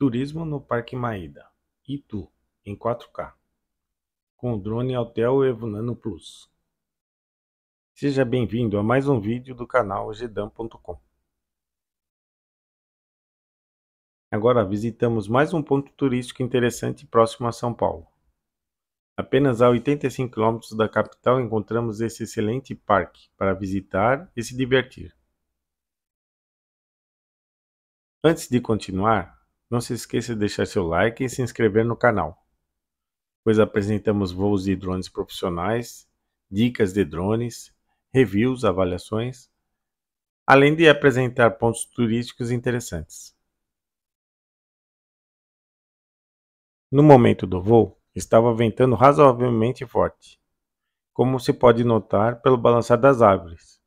Turismo no Parque Maeda, Itu, em 4K, com o drone Altel Evo Nano Plus. Seja bem-vindo a mais um vídeo do canal gedam.com. Agora visitamos mais um ponto turístico interessante próximo a São Paulo. Apenas a 85 km da capital encontramos esse excelente parque para visitar e se divertir. Antes de continuar, não se esqueça de deixar seu like e se inscrever no canal, pois apresentamos voos de drones profissionais, dicas de drones, reviews, avaliações, além de apresentar pontos turísticos interessantes. No momento do voo, estava ventando razoavelmente forte, como se pode notar pelo balançar das árvores.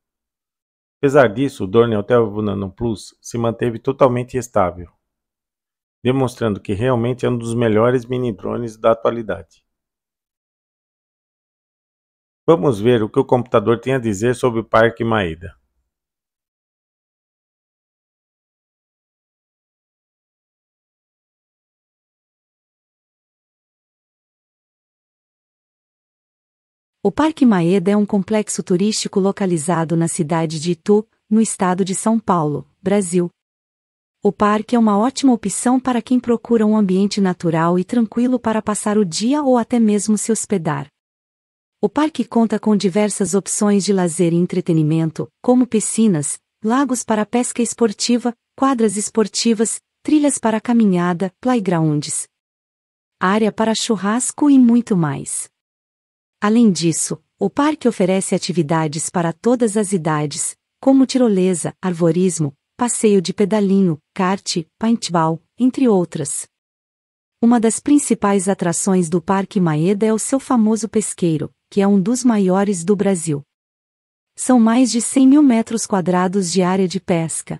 Apesar disso, o drone Hotel Vunanum Plus se manteve totalmente estável demonstrando que realmente é um dos melhores mini drones da atualidade. Vamos ver o que o computador tem a dizer sobre o Parque Maeda. O Parque Maeda é um complexo turístico localizado na cidade de Itu, no estado de São Paulo, Brasil, o parque é uma ótima opção para quem procura um ambiente natural e tranquilo para passar o dia ou até mesmo se hospedar. O parque conta com diversas opções de lazer e entretenimento, como piscinas, lagos para pesca esportiva, quadras esportivas, trilhas para caminhada, playgrounds, área para churrasco e muito mais. Além disso, o parque oferece atividades para todas as idades, como tirolesa, arvorismo, passeio de pedalinho, kart, paintball, entre outras. Uma das principais atrações do Parque Maeda é o seu famoso pesqueiro, que é um dos maiores do Brasil. São mais de 100 mil metros quadrados de área de pesca.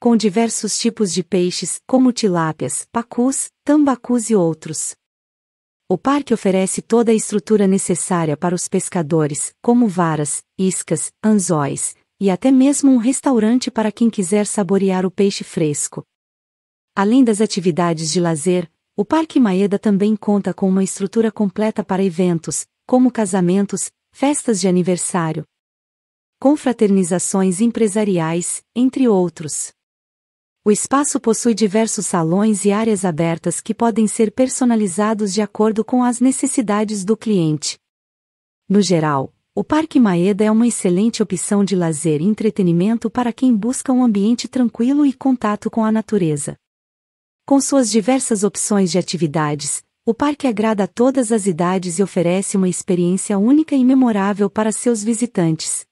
Com diversos tipos de peixes, como tilápias, pacus, tambacus e outros. O parque oferece toda a estrutura necessária para os pescadores, como varas, iscas, anzóis, e até mesmo um restaurante para quem quiser saborear o peixe fresco. Além das atividades de lazer, o Parque Maeda também conta com uma estrutura completa para eventos, como casamentos, festas de aniversário, confraternizações empresariais, entre outros. O espaço possui diversos salões e áreas abertas que podem ser personalizados de acordo com as necessidades do cliente. No geral, o Parque Maeda é uma excelente opção de lazer e entretenimento para quem busca um ambiente tranquilo e contato com a natureza. Com suas diversas opções de atividades, o parque agrada a todas as idades e oferece uma experiência única e memorável para seus visitantes.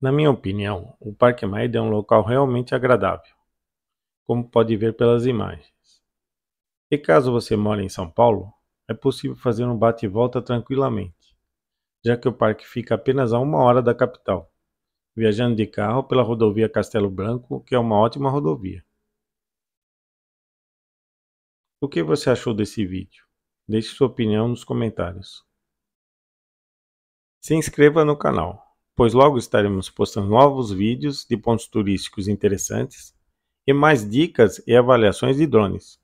Na minha opinião, o Parque Maeda é um local realmente agradável, como pode ver pelas imagens. E caso você mora em São Paulo, é possível fazer um bate e volta tranquilamente, já que o parque fica apenas a uma hora da capital, viajando de carro pela rodovia Castelo Branco, que é uma ótima rodovia. O que você achou desse vídeo? Deixe sua opinião nos comentários. Se inscreva no canal pois logo estaremos postando novos vídeos de pontos turísticos interessantes e mais dicas e avaliações de drones.